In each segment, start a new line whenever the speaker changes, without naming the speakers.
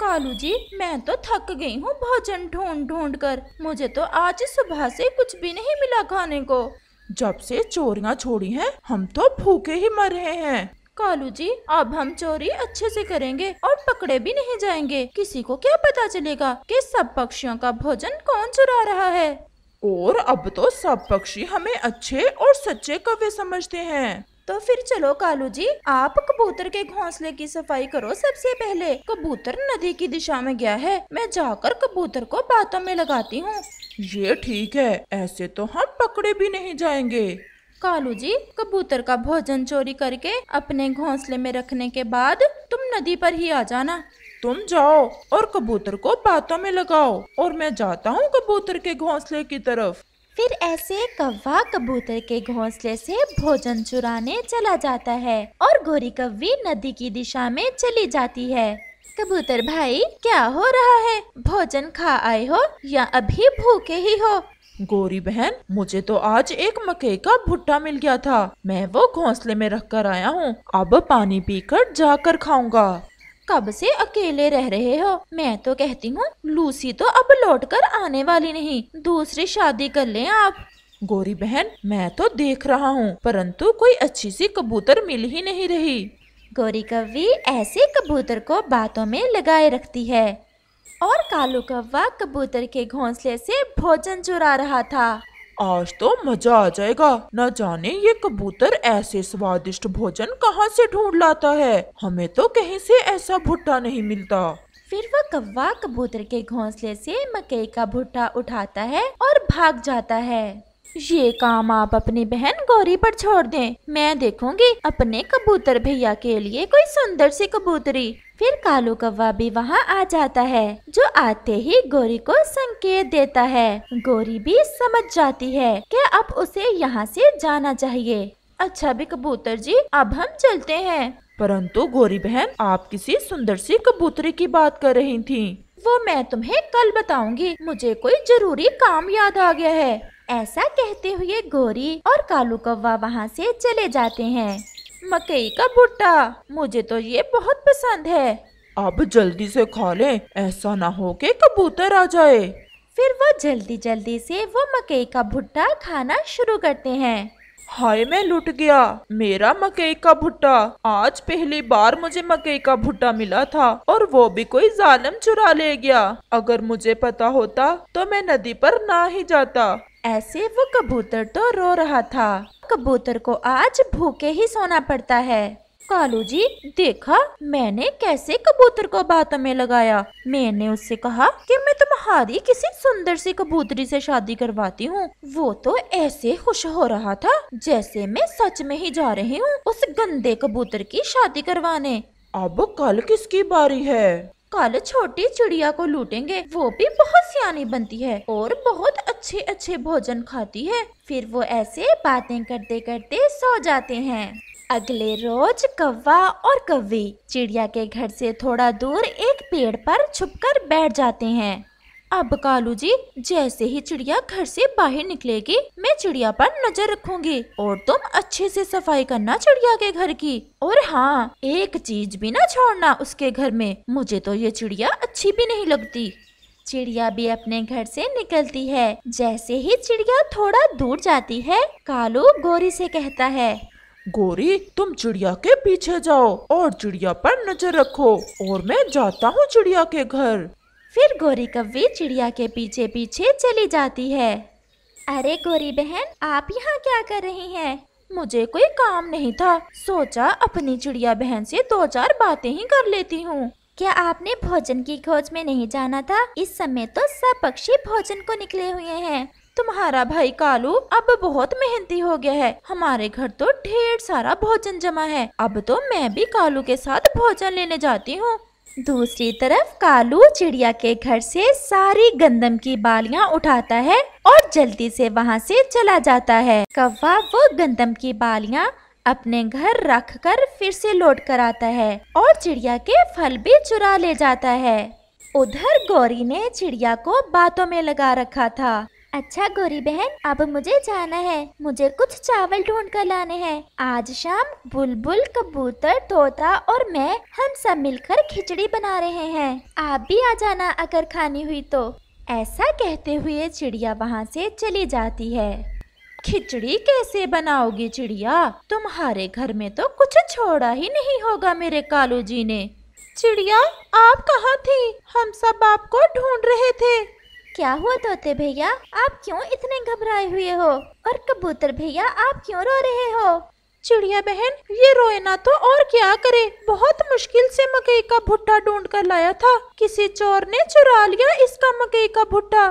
कालू जी मैं तो थक गई हूँ भोजन ढूंढ ढूंढ कर मुझे तो आज सुबह से कुछ भी नहीं मिला खाने को जब से
चोरियाँ छोड़ी हैं हम तो भूखे ही मर रहे हैं
कालू जी अब हम चोरी अच्छे से करेंगे और पकड़े भी नहीं जाएंगे किसी को क्या पता चलेगा कि सब पक्षियों का भोजन कौन चुरा रहा है
और अब तो सब पक्षी हमें अच्छे और सच्चे कवे समझते
हैं तो फिर चलो कालू जी आप कबूतर के घोंसले की सफाई करो सबसे पहले कबूतर नदी की दिशा में गया है मैं जाकर कबूतर को बातों में लगाती हूँ
ये ठीक है ऐसे तो हम पकड़े भी नहीं जाएंगे
कालू जी कबूतर का भोजन चोरी करके अपने घोंसले में रखने के बाद तुम नदी पर ही आ जाना
तुम जाओ और कबूतर को बातों में लगाओ और मैं जाता हूँ कबूतर के घोंसले की तरफ
फिर ऐसे कव्वा कबूतर के घोंसले से भोजन चुराने चला जाता है और गोरी कव्वी नदी की दिशा में चली जाती है कबूतर भाई क्या हो रहा है भोजन खा आए हो या अभी भूखे
ही हो गोरी बहन मुझे तो आज एक मकई का भुट्टा मिल गया था मैं वो घोंसले में रख कर आया हूँ अब पानी पीकर जाकर खाऊंगा
कब से अकेले रह रहे हो मैं तो कहती हूँ लूसी तो अब लौट कर आने वाली नहीं दूसरी शादी कर लें आप गोरी बहन मैं तो देख रहा हूँ परंतु
कोई अच्छी सी कबूतर मिल ही नहीं रही
गोरी कव्वी ऐसे कबूतर को बातों में लगाए रखती है और कालू कव्वा कबूतर के घोंसले से भोजन चुरा रहा था
आज तो मजा आ जाएगा न जाने ये कबूतर ऐसे स्वादिष्ट भोजन कहाँ से ढूंढ लाता है हमें तो कहीं से ऐसा भुट्टा नहीं मिलता
फिर वह कौवा कबूतर के घोंसले से मकई का भुट्टा उठाता है और भाग जाता है ये काम आप अपनी बहन गौरी पर छोड़ दें मैं देखूंगी अपने कबूतर भैया के लिए कोई सुंदर सी कबूतरी फिर कालू कौवा भी वहाँ आ जाता है जो आते ही गोरी को संकेत देता है गोरी भी समझ जाती है कि अब उसे यहाँ से जाना चाहिए अच्छा भी कबूतर जी अब हम चलते हैं परंतु गोरी बहन आप किसी सुंदर सी कबूतरी की बात कर रही थी वो मैं तुम्हें कल बताऊंगी मुझे कोई जरूरी काम याद आ गया है ऐसा कहते हुए गोरी और कालू कौवा वहाँ से चले जाते हैं मकई का भुट्टा मुझे तो ये बहुत पसंद है अब जल्दी
से खा ले ऐसा ना हो के कबूतर आ जाए
फिर वो जल्दी
जल्दी से वो मकई का भुट्टा खाना शुरू करते हैं हाय मैं लुट गया मेरा मकई का भुट्टा आज पहली बार मुझे मकई का भुट्टा मिला था और वो भी कोई जालम चुरा ले गया अगर मुझे पता होता तो मैं नदी पर
ना ही जाता ऐसे वो कबूतर तो रो रहा था कबूतर को आज भूखे ही सोना पड़ता है कालू जी देखा मैंने कैसे कबूतर को बातों में लगाया मैंने उससे कहा कि मैं तुम्हारी किसी सुंदर सी कबूतरी से शादी करवाती हूँ वो तो ऐसे खुश हो रहा था जैसे मैं सच में ही जा रही हूँ उस गंदे कबूतर की शादी करवाने अब कल किसकी बारी है कल छोटी चिड़िया को लूटेंगे वो भी बहुत सियानी बनती है और बहुत अच्छे अच्छे भोजन खाती है फिर वो ऐसे बातें करते करते सो जाते हैं अगले रोज कौवा और कव्वी चिड़िया के घर से थोड़ा दूर एक पेड़ पर छुपकर बैठ जाते हैं अब कालू जी जैसे ही चिड़िया घर से बाहर निकलेगी मैं चिड़िया पर नजर रखूंगी और तुम अच्छे से सफाई करना चिड़िया के घर की और हाँ एक चीज भी ना छोड़ना उसके घर में मुझे तो ये चिड़िया अच्छी भी नहीं लगती चिड़िया भी अपने घर से निकलती है जैसे ही चिड़िया थोड़ा दूर जाती है कालू गोरी से कहता है
गोरी तुम चिड़िया के पीछे जाओ और चिड़िया पर नजर रखो और मैं
जाता हूँ चिड़िया के घर फिर गोरी कव्वे चिड़िया के पीछे पीछे चली जाती है अरे गोरी बहन आप यहाँ क्या कर रही हैं? मुझे कोई काम नहीं था सोचा अपनी चिड़िया बहन से दो चार बातें ही कर लेती हूँ क्या आपने भोजन की खोज में नहीं जाना था इस समय तो सब पक्षी भोजन को निकले हुए हैं तुम्हारा भाई कालू अब बहुत मेहनती हो गया है हमारे घर तो ढेर सारा भोजन जमा है अब तो मैं भी कालू के साथ भोजन लेने जाती हूँ दूसरी तरफ कालू चिड़िया के घर से सारी गंदम की बालियां उठाता है और जल्दी से वहां से चला जाता है कौवा वो गंदम की बालियां अपने घर रख कर फिर से लौट कर आता है और चिड़िया के फल भी चुरा ले जाता है उधर गौरी ने चिड़िया को बातों में लगा रखा था अच्छा गोरी बहन अब मुझे जाना है मुझे कुछ चावल ढूंढ कर लाने हैं आज शाम बुलबुल कबूतर तोता और मैं हम सब मिलकर खिचड़ी बना रहे हैं आप भी आ जाना अगर खानी हुई तो ऐसा कहते हुए चिड़िया वहाँ से चली जाती है खिचड़ी कैसे बनाओगी चिड़िया तुम्हारे घर में तो कुछ छोड़ा ही नहीं होगा मेरे कालू जी ने चिड़िया आप कहाँ थी हम सब आपको ढूंढ रहे थे क्या हुआ तोते भैया आप क्यों इतने घबराए हुए हो और कबूतर भैया आप क्यों रो रहे हो चिड़िया बहन ये रोए ना तो और क्या करे बहुत मुश्किल से मकई का भुट्टा ढूंढ कर लाया था किसी चोर ने चुरा लिया इसका मकई का भुट्टा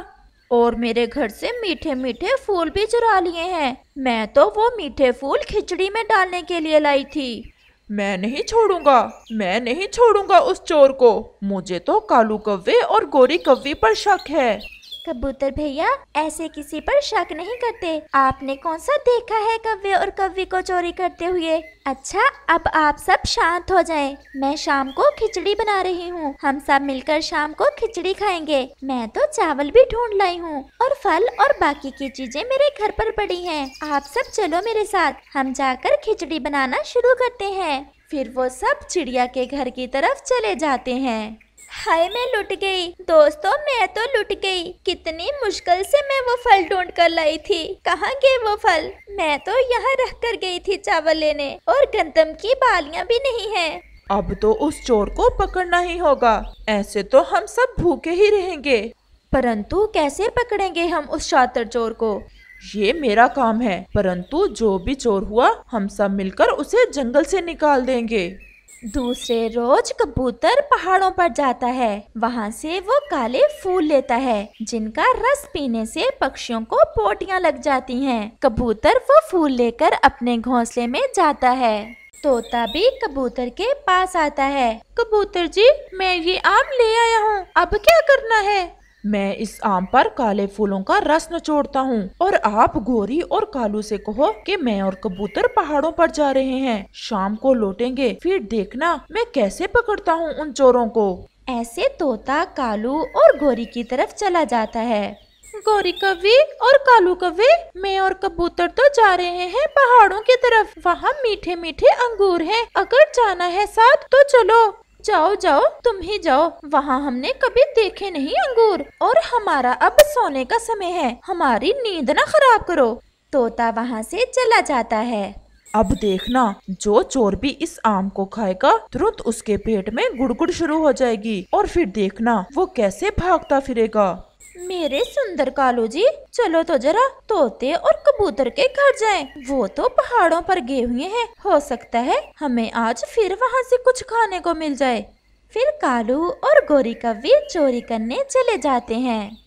और मेरे घर से मीठे मीठे फूल भी चुरा लिए हैं मैं तो वो मीठे फूल खिचड़ी में डालने के लिए लाई थी मैं नहीं छोड़ूंगा मैं नहीं छोड़ूंगा उस चोर को
मुझे तो कालू कव्वे और गोरी कव्वे पर शक है
कबूतर भैया ऐसे किसी पर शक नहीं करते आपने कौन सा देखा है कव्य और कव्य को चोरी करते हुए अच्छा अब आप सब शांत हो जाएं। मैं शाम को खिचड़ी बना रही हूँ हम सब मिलकर शाम को खिचड़ी खाएंगे मैं तो चावल भी ढूंढ लाई हूँ और फल और बाकी की चीजें मेरे घर पर पड़ी हैं। आप सब चलो मेरे साथ हम जाकर खिचड़ी बनाना शुरू करते हैं फिर वो सब चिड़िया के घर की तरफ चले जाते हैं हाय मैं लुट गई दोस्तों मैं तो लुट गई कितनी मुश्किल से मैं वो फल ढूंढ कर लाई थी कहाँ गए वो फल मैं तो यहाँ रख कर गई थी चावल लेने और गंदम की बालियाँ भी नहीं है
अब तो उस चोर
को पकड़ना ही
होगा ऐसे तो हम सब भूखे ही रहेंगे परंतु कैसे पकड़ेंगे हम उस शातर चोर को ये मेरा काम है परंतु जो भी चोर हुआ हम सब
मिलकर उसे जंगल से निकाल देंगे दूसरे रोज कबूतर पहाड़ों पर जाता है वहाँ से वो काले फूल लेता है जिनका रस पीने से पक्षियों को पोटियाँ लग जाती हैं। कबूतर वो फूल लेकर अपने घोंसले में जाता है तोता भी कबूतर के पास आता है कबूतर जी मैं ये आम ले आया हूँ अब क्या करना है मैं इस आम पर काले फूलों का
रस नचोड़ता हूँ और आप गोरी और कालू से कहो कि मैं और कबूतर पहाड़ों पर जा रहे हैं शाम को लौटेंगे फिर देखना मैं कैसे पकड़ता हूँ उन चोरों को
ऐसे तोता कालू और गोरी की तरफ चला जाता है गौरी कवि और कालू कवि मैं और कबूतर तो जा रहे हैं पहाड़ों की तरफ वहाँ मीठे मीठे अंगूर हैं अगर जाना है साथ तो चलो जाओ जाओ तुम ही जाओ वहाँ हमने कभी देखे नहीं अंगूर और हमारा अब सोने का समय है हमारी नींद ना खराब करो तोता वहाँ से चला जाता है अब
देखना जो चोर भी इस आम को खाएगा तुरंत उसके पेट में गुड़गुड़ शुरू हो जाएगी और फिर देखना वो कैसे भागता फिरेगा
मेरे सुंदर कालू जी चलो तो जरा तोते और कबूतर के घर जाएं। वो तो पहाड़ों पर गए हुए हैं हो सकता है हमें आज फिर वहाँ से कुछ खाने को मिल जाए फिर कालू और गोरी भी चोरी करने चले जाते हैं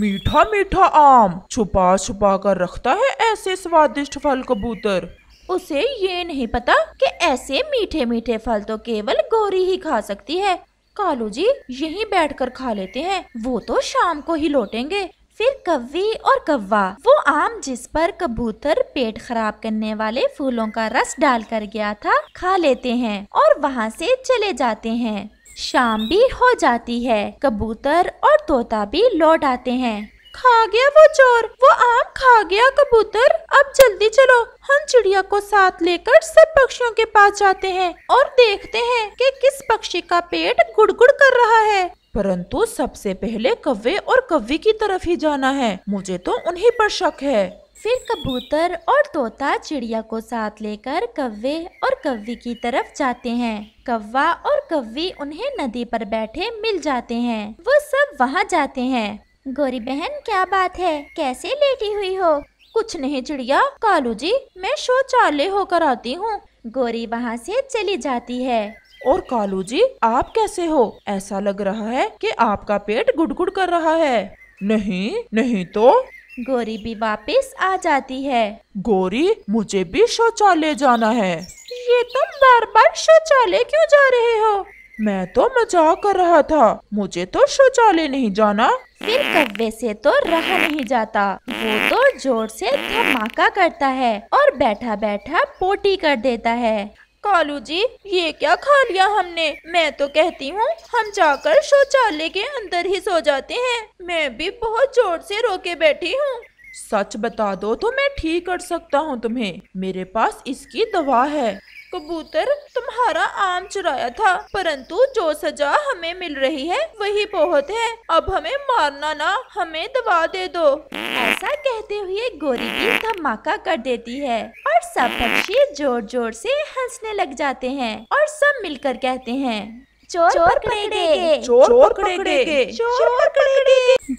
मीठा मीठा आम
छुपा छुपा कर रखता है ऐसे स्वादिष्ट फल कबूतर
उसे ये नहीं पता कि ऐसे मीठे मीठे फल तो केवल गोरी ही खा सकती है कालू जी यहीं बैठकर खा लेते हैं वो तो शाम को ही लौटेंगे फिर कव्वी और कव्वा वो आम जिस पर कबूतर पेट खराब करने वाले फूलों का रस डाल कर गया था खा लेते हैं और वहाँ से चले जाते हैं शाम भी हो जाती है कबूतर और तोता भी लौट आते हैं खा गया वो चोर वो आम खा गया कबूतर अब जल्दी चलो हम चिड़िया को साथ लेकर सब पक्षियों के पास जाते हैं और देखते हैं कि किस पक्षी का पेट गुड़गुड़
कर रहा है परंतु सबसे पहले कव्वे और कव्वी की तरफ ही जाना है मुझे
तो उन्हीं पर शक है फिर कबूतर और तोता चिड़िया को साथ लेकर कव्वे और कव्वी की तरफ जाते हैं कव्वा और कव्वी उन्हें नदी पर बैठे मिल जाते हैं वो सब वहाँ जाते हैं गौरी बहन क्या बात है कैसे लेटी हुई हो कुछ नहीं चिड़िया कालू जी मैं शौचालय होकर आती हूँ गौरी वहाँ से चली जाती है और कालू जी आप कैसे हो
ऐसा लग रहा है कि आपका पेट गुड़गुड़ कर रहा है नहीं नहीं तो
गोरी भी वापस आ जाती है
गोरी मुझे भी शौचालय जाना है
ये तुम बार बार शौचालय क्यों जा रहे हो मैं तो मजाक कर रहा था मुझे तो शौचालय नहीं जाना फिर कब्बे से तो रहा नहीं जाता वो तो जोर से धमाका करता है और बैठा बैठा पोटी कर देता है कालू जी ये क्या खा लिया हमने मैं तो कहती हूँ हम जाकर शौचालय के अंदर ही सो जाते हैं मैं भी बहुत जोर से रोके बैठी हूँ
सच बता दो तो मैं ठीक कर सकता हूँ तुम्हें मेरे पास इसकी दवा
है कबूतर तुम्हारा आम चुराया था परंतु जो सजा हमें मिल रही है वही बहुत है अब हमें मारना ना हमें दबा दे दो ऐसा कहते हुए गोरी भी धमाका कर देती है और सब पक्षी जोर जोर से हंसने लग जाते हैं और सब मिलकर कहते हैं चोर, चोर चोर, चोर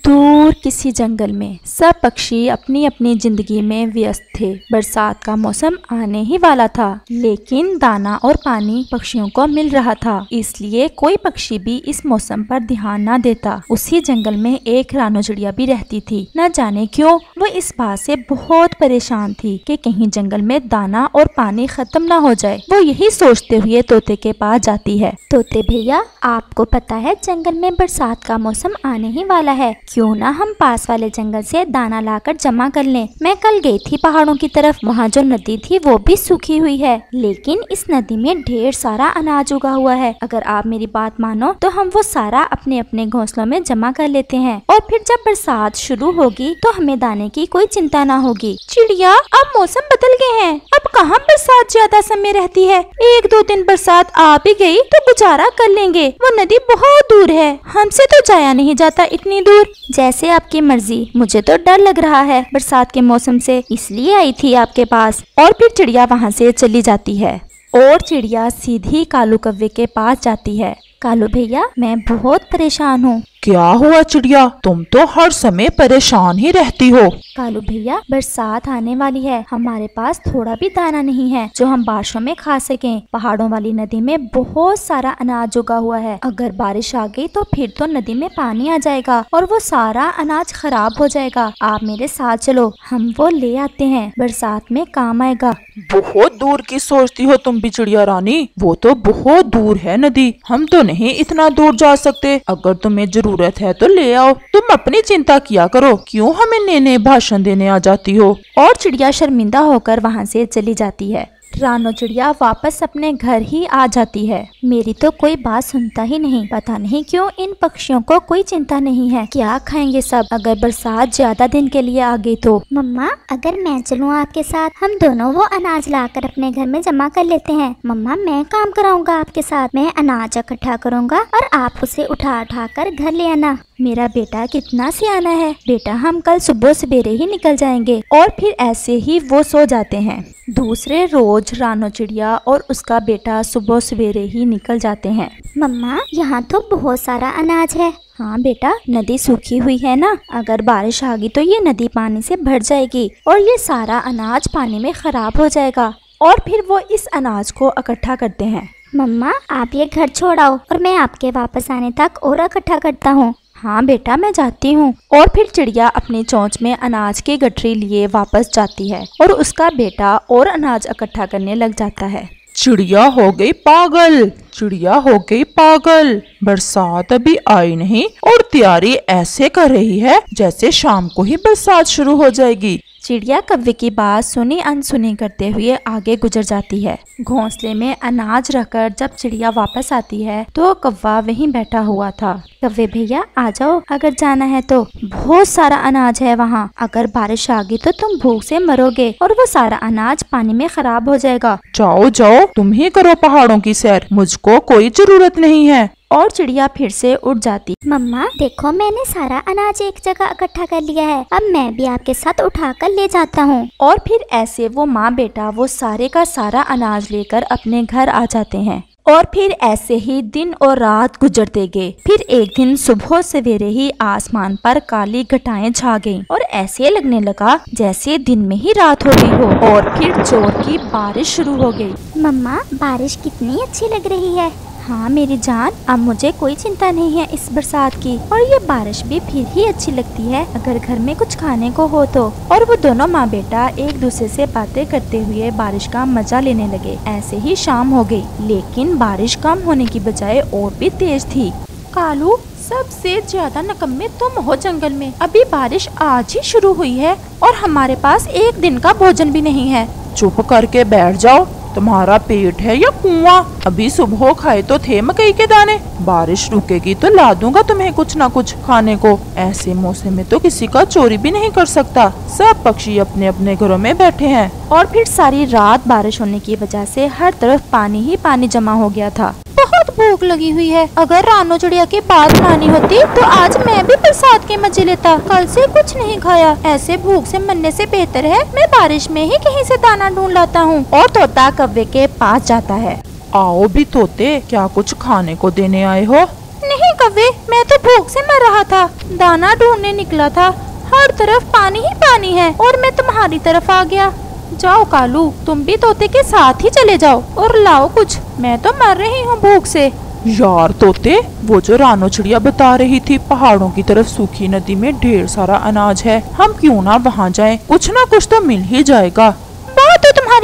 दूर किसी जंगल में सब पक्षी अपनी अपनी जिंदगी में व्यस्त थे बरसात का मौसम आने ही वाला था लेकिन दाना और पानी पक्षियों को मिल रहा था इसलिए कोई पक्षी भी इस मौसम पर ध्यान न देता उसी जंगल में एक रानो चिड़िया भी रहती थी न जाने क्यों वो इस बात से बहुत परेशान थी कि कहीं जंगल में दाना और पानी खत्म न हो जाए वो यही सोचते हुए तोते के पास जाती है तोते भी भैया आपको पता है जंगल में बरसात का मौसम आने ही वाला है क्यों ना हम पास वाले जंगल से दाना लाकर जमा कर लें मैं कल गई थी पहाड़ों की तरफ वहाँ जो नदी थी वो भी सूखी हुई है लेकिन इस नदी में ढेर सारा अनाज उगा हुआ है अगर आप मेरी बात मानो तो हम वो सारा अपने अपने घोंसलों में जमा कर लेते हैं और फिर जब बरसात शुरू होगी तो हमें दाने की कोई चिंता ना होगी चिड़िया अब मौसम बदल गए हैं अब कहाँ बरसात ज्यादा समय रहती है एक दो दिन बरसात आ भी गई तो गुजारा कर कर लेंगे वो नदी बहुत दूर है हमसे तो जाया नहीं जाता इतनी दूर जैसे आपकी मर्जी मुझे तो डर लग रहा है बरसात के मौसम से इसलिए आई थी आपके पास और फिर चिड़िया वहाँ से चली जाती है और चिड़िया सीधी कालू कव्वे के पास जाती है कालू भैया मैं बहुत परेशान हूँ
क्या हुआ चिड़िया तुम तो हर समय परेशान ही रहती हो
कालू भैया बरसात आने वाली है हमारे पास थोड़ा भी दाना नहीं है जो हम बारिशों में खा सकें पहाड़ों वाली नदी में बहुत सारा अनाज उगा हुआ है अगर बारिश आ गई तो फिर तो नदी में पानी आ जाएगा और वो सारा अनाज खराब हो जाएगा आप मेरे साथ चलो हम वो ले आते हैं बरसात में काम आएगा बहुत दूर की
सोचती हो तुम भी चिड़िया रानी वो तो बहुत दूर है नदी हम तो नहीं इतना दूर जा सकते अगर तुम्हें जरूर जरूरत है तो ले आओ तुम अपनी चिंता किया करो क्यों हमें नए नए
भाषण देने आ जाती हो और चिड़िया शर्मिंदा होकर वहाँ से चली जाती है रानो चिड़िया वापस अपने घर ही आ जाती है मेरी तो कोई बात सुनता ही नहीं पता नहीं क्यों इन पक्षियों को कोई चिंता नहीं है क्या खाएंगे सब अगर बरसात ज्यादा दिन के लिए आ गई तो मम्मा अगर मैं चलूँ आपके साथ हम दोनों वो अनाज लाकर अपने घर में जमा कर लेते हैं मम्मा मैं काम कराऊंगा आपके साथ मैं अनाज इकट्ठा करूँगा और आप उसे उठा उठा कर घर ले आना मेरा बेटा कितना सियाना है बेटा हम कल सुबह सवेरे ही निकल जाएंगे और फिर ऐसे ही वो सो जाते हैं दूसरे रोज रानो चिड़िया और उसका बेटा सुबह सवेरे ही निकल जाते हैं मम्मा यहाँ तो बहुत सारा अनाज है हाँ बेटा नदी सूखी हुई है ना अगर बारिश आ गई तो ये नदी पानी से भर जाएगी और ये सारा अनाज पानी में खराब हो जाएगा और फिर वो इस अनाज को इकट्ठा करते हैं मम्मा आप ये घर छोड़ाओ और मैं आपके वापस आने तक और इकट्ठा करता हूँ हाँ बेटा मैं जाती हूँ और फिर चिड़िया अपने चोंच में अनाज के गठरी लिए वापस जाती है और उसका बेटा और अनाज इकट्ठा करने लग जाता है
चिड़िया हो गई पागल चिड़िया हो गई पागल बरसात अभी आई नहीं और तैयारी ऐसे कर रही है जैसे शाम को ही बरसात शुरू हो जाएगी
चिड़िया कव्वे की बात सुनी अनसुनी करते हुए आगे गुजर जाती है घोंसले में अनाज रखकर जब चिड़िया वापस आती है तो कव्वा वहीं बैठा हुआ था कव्वे भैया आ जाओ अगर जाना है तो बहुत सारा अनाज है वहाँ अगर बारिश आ गई तो तुम भूख से मरोगे और वो सारा अनाज पानी में खराब हो जाएगा जाओ जाओ तुम ही करो पहाड़ों की सैर मुझको कोई जरूरत नहीं है और चिड़िया फिर से उड़ जाती मम्मा देखो मैंने सारा अनाज एक जगह इकट्ठा कर लिया है अब मैं भी आपके साथ उठा कर ले जाता हूँ और फिर ऐसे वो माँ बेटा वो सारे का सारा अनाज लेकर अपने घर आ जाते हैं और फिर ऐसे ही दिन और रात गुजरते गए फिर एक दिन सुबह सवेरे ही आसमान पर काली घटाएं छा गईं और ऐसे लगने लगा जैसे दिन में ही रात हो गई हो और फिर जोर की बारिश शुरू हो गई मम्मा बारिश कितनी अच्छी लग रही है हाँ मेरी जान अब मुझे कोई चिंता नहीं है इस बरसात की और ये बारिश भी फिर ही अच्छी लगती है अगर घर में कुछ खाने को हो तो और वो दोनों माँ बेटा एक दूसरे से बातें करते हुए बारिश का मजा लेने लगे ऐसे ही शाम हो गई लेकिन बारिश कम होने की बजाय और भी तेज थी कालू सबसे ज्यादा नकम्मे तुम हो जंगल में अभी बारिश आज ही शुरू हुई है और हमारे पास एक दिन का भोजन भी नहीं है
चुप करके बैठ जाओ तुम्हारा पेट है या कुआं अभी सुबह खाए तो थे मकई के दाने बारिश रुकेगी तो ला दूंगा तुम्हें कुछ ना कुछ खाने को ऐसे मौसम में तो किसी का चोरी भी नहीं कर सकता
सब पक्षी अपने अपने घरों में बैठे हैं और फिर सारी रात बारिश होने की वजह से हर तरफ पानी ही पानी जमा हो गया था बहुत भूख लगी हुई है अगर रानो चिड़िया के बात खानी होती तो आज मैं भी बरसात के मजे लेता कल से कुछ नहीं खाया ऐसे भूख से मरने से बेहतर है मैं बारिश में ही कहीं से दाना ढूंढ लाता हूँ और तोता कव्वे के पास जाता है
आओ भी तोते क्या कुछ खाने को देने आए हो
नहीं कवे मैं तो भूख से मर रहा था दाना ढूंढने निकला था हर तरफ पानी ही पानी है और मैं तुम्हारी तरफ आ गया जाओ कालू तुम भी तोते के साथ ही चले जाओ और लाओ कुछ मैं तो मर रही हूँ भूख से यार तोते वो जो रानो
चिड़िया बता रही थी पहाड़ों की तरफ सूखी नदी में ढेर सारा अनाज है हम क्यों ना
वहाँ जाएं कुछ ना कुछ तो मिल ही जाएगा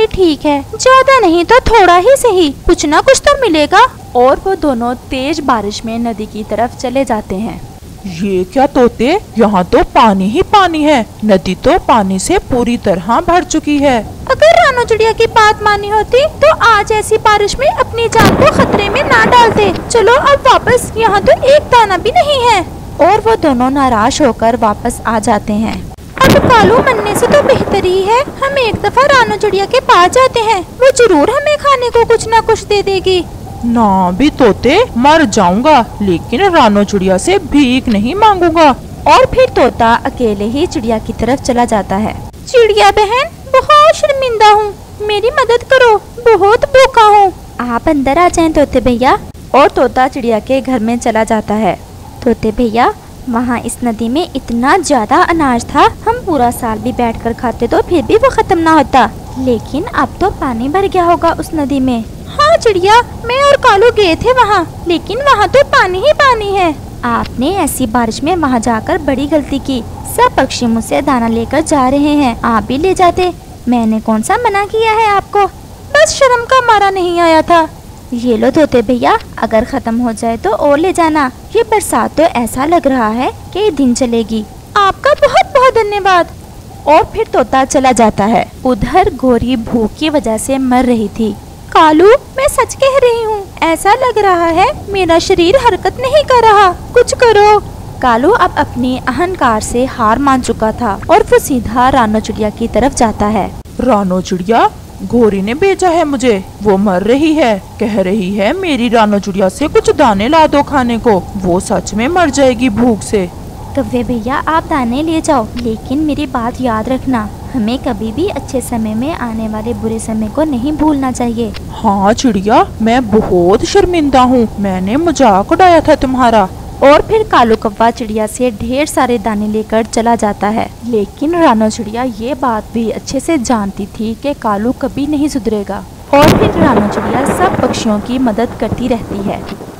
भी ठीक है ज्यादा नहीं तो थोड़ा ही सही कुछ ना कुछ तो मिलेगा और वो दोनों तेज बारिश में नदी की तरफ चले जाते हैं
ये क्या तोते यहाँ तो पानी ही पानी है नदी
तो पानी से पूरी तरह भर चुकी है अगर रानो चिड़िया की बात मानी होती तो आज ऐसी बारिश में अपनी जान को खतरे में ना डालते चलो अब वापस यहाँ तो एक दाना भी नहीं है और वो दोनों नाराज होकर वापस आ जाते हैं अब कालू मनने से तो बेहतर ही है हम एक दफा रानो चिड़िया के पास जाते हैं वो जरूर हमें खाने को कुछ ना कुछ दे देगी
ना भी तोते मर जाऊंगा लेकिन
रानो चिड़िया से भीख नहीं मांगूंगा और फिर तोता अकेले ही चिड़िया की तरफ चला जाता है चिड़िया बहन बहुत शर्मिंदा हूँ मेरी मदद करो बहुत भूखा हूँ आप अंदर आ जाए तोते भैया और तोता चिड़िया के घर में चला जाता है तोते भैया वहाँ इस नदी में इतना ज्यादा अनाज था हम पूरा साल भी बैठकर खाते तो फिर भी वो खत्म ना होता लेकिन अब तो पानी भर गया होगा उस नदी में हाँ चिड़िया मैं और कालू गए थे वहाँ लेकिन वहाँ तो पानी ही पानी है आपने ऐसी बारिश में वहाँ जाकर बड़ी गलती की सब पक्षी मुझसे दाना लेकर जा रहे हैं आप भी ले जाते मैंने कौन सा मना किया है आपको बस शर्म का मारा नहीं आया था ये लो धोते भैया अगर ख़त्म हो जाए तो और ले जाना ये बरसात तो ऐसा लग रहा है कि दिन चलेगी आपका बहुत बहुत धन्यवाद और फिर तोता चला जाता है उधर गोरी भूख की वजह से मर रही थी कालू मैं सच कह रही हूँ ऐसा लग रहा है मेरा शरीर हरकत नहीं कर रहा कुछ करो कालू अब अपने अहंकार से हार मान चुका था और वो सीधा रानो चिड़िया की तरफ जाता है रानो चिड़िया घोरी ने भेजा है मुझे
वो मर रही है कह रही है मेरी रानो चुड़िया से कुछ दाने ला दो खाने को वो सच में मर जाएगी भूख से
कव्वे तो भैया आप दाने ले जाओ लेकिन मेरी बात याद रखना हमें कभी भी अच्छे समय में आने वाले बुरे समय को नहीं भूलना चाहिए
हाँ चिड़िया मैं बहुत शर्मिंदा हूँ मैंने मजाक उड़ाया था तुम्हारा
और फिर कालू कव्वा चिड़िया से ढेर सारे दाने लेकर चला जाता है लेकिन रानो चिड़िया ये बात भी अच्छे से जानती थी कि कालू कभी नहीं सुधरेगा और फिर रानो चिड़िया सब पक्षियों की मदद करती रहती है